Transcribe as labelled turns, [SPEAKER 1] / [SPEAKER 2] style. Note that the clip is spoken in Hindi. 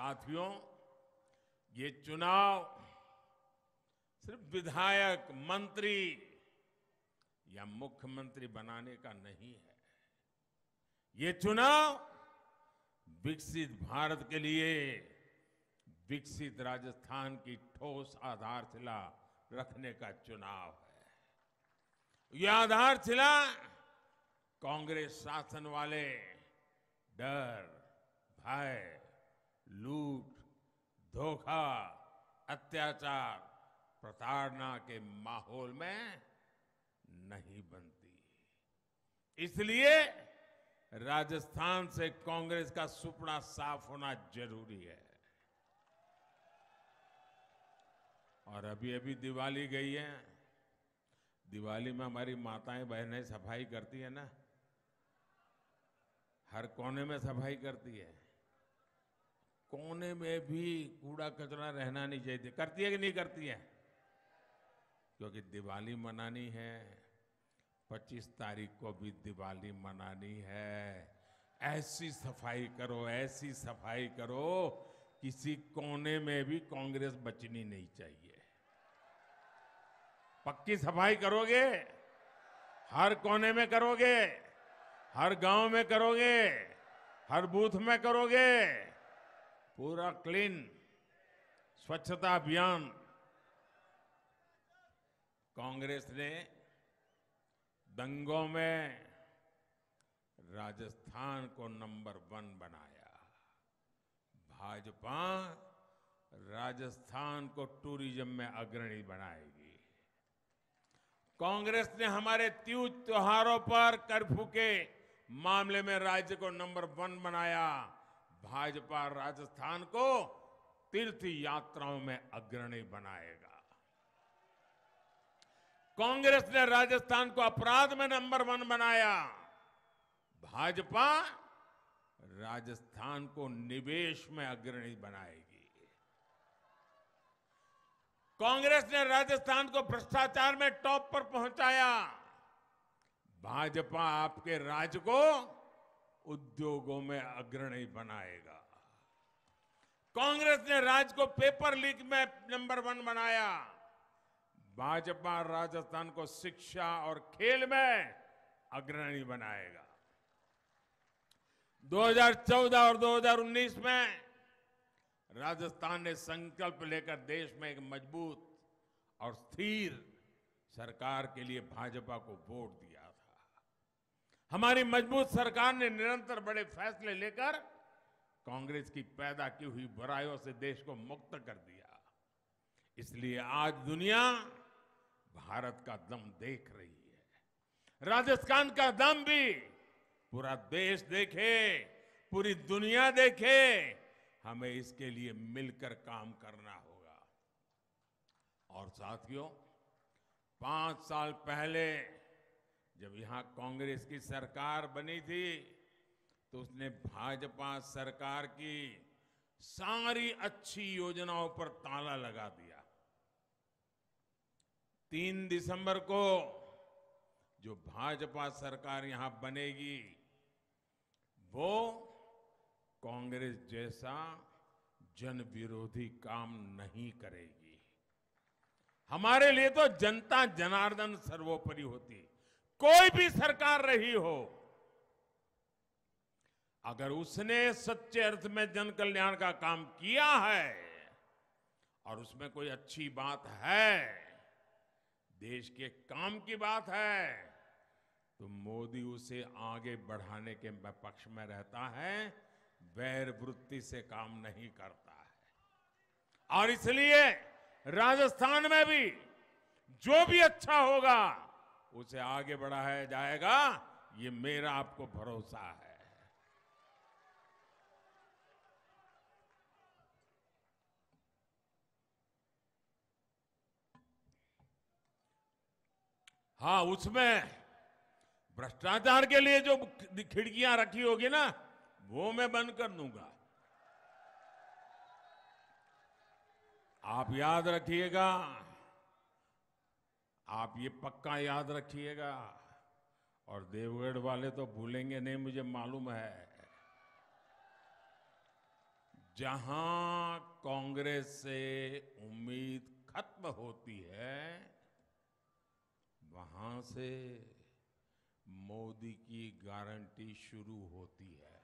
[SPEAKER 1] साथियों ये चुनाव सिर्फ विधायक मंत्री या मुख्यमंत्री बनाने का नहीं है ये चुनाव विकसित भारत के लिए विकसित राजस्थान की ठोस आधारशिला रखने का चुनाव है यह आधारशिला कांग्रेस शासन वाले डर भय लूट धोखा अत्याचार प्रताड़ना के माहौल में नहीं बनती इसलिए राजस्थान से कांग्रेस का सुपना साफ होना जरूरी है और अभी अभी दिवाली गई है दिवाली में हमारी माताएं बहनें सफाई करती है ना हर कोने में सफाई करती है कोने में भी कूड़ा कचरा रहना नहीं चाहिए करती है कि नहीं करती है क्योंकि दिवाली मनानी है 25 तारीख को भी दिवाली मनानी है ऐसी सफाई करो ऐसी सफाई करो किसी कोने में भी कांग्रेस बचनी नहीं चाहिए पक्की सफाई करोगे हर कोने में करोगे हर गांव में करोगे हर बूथ में करोगे पूरा क्लीन स्वच्छता अभियान कांग्रेस ने दंगों में राजस्थान को नंबर वन बनाया भाजपा राजस्थान को टूरिज्म में अग्रणी बनाएगी कांग्रेस ने हमारे तीज त्योहारों पर कर्फ्यू के मामले में राज्य को नंबर वन बनाया भाजपा राजस्थान को तीर्थ यात्राओं में अग्रणी बनाएगा कांग्रेस ने राजस्थान को अपराध में नंबर वन बनाया भाजपा राजस्थान को निवेश में अग्रणी बनाएगी कांग्रेस ने राजस्थान को भ्रष्टाचार में टॉप पर पहुंचाया भाजपा आपके राज्य को उद्योगों में अग्रणी बनाएगा कांग्रेस ने राज्य को पेपर लीक में नंबर वन बनाया भाजपा राजस्थान को शिक्षा और खेल में अग्रणी बनाएगा 2014 और 2019 में राजस्थान ने संकल्प लेकर देश में एक मजबूत और स्थिर सरकार के लिए भाजपा को वोट दिया हमारी मजबूत सरकार ने निरंतर बड़े फैसले लेकर कांग्रेस की पैदा की हुई बुराइयों से देश को मुक्त कर दिया इसलिए आज दुनिया भारत का दम देख रही है राजस्थान का दम भी पूरा देश देखे पूरी दुनिया देखे हमें इसके लिए मिलकर काम करना होगा और साथियों पांच साल पहले जब यहाँ कांग्रेस की सरकार बनी थी तो उसने भाजपा सरकार की सारी अच्छी योजनाओं पर ताला लगा दिया तीन दिसंबर को जो भाजपा सरकार यहां बनेगी वो कांग्रेस जैसा जन विरोधी काम नहीं करेगी हमारे लिए तो जनता जनार्दन सर्वोपरि होती है कोई भी सरकार रही हो अगर उसने सच्चे अर्थ में जन कल्याण का काम किया है और उसमें कोई अच्छी बात है देश के काम की बात है तो मोदी उसे आगे बढ़ाने के पक्ष में रहता है वैर वृत्ति से काम नहीं करता है और इसलिए राजस्थान में भी जो भी अच्छा होगा उसे आगे बढ़ाया जाएगा ये मेरा आपको भरोसा है हाँ उसमें भ्रष्टाचार के लिए जो खिड़कियां रखी होगी ना वो मैं बंद कर दूंगा आप याद रखिएगा आप ये पक्का याद रखिएगा और देवगढ़ वाले तो भूलेंगे नहीं मुझे मालूम है जहां कांग्रेस से उम्मीद खत्म होती है वहां से मोदी की गारंटी शुरू होती है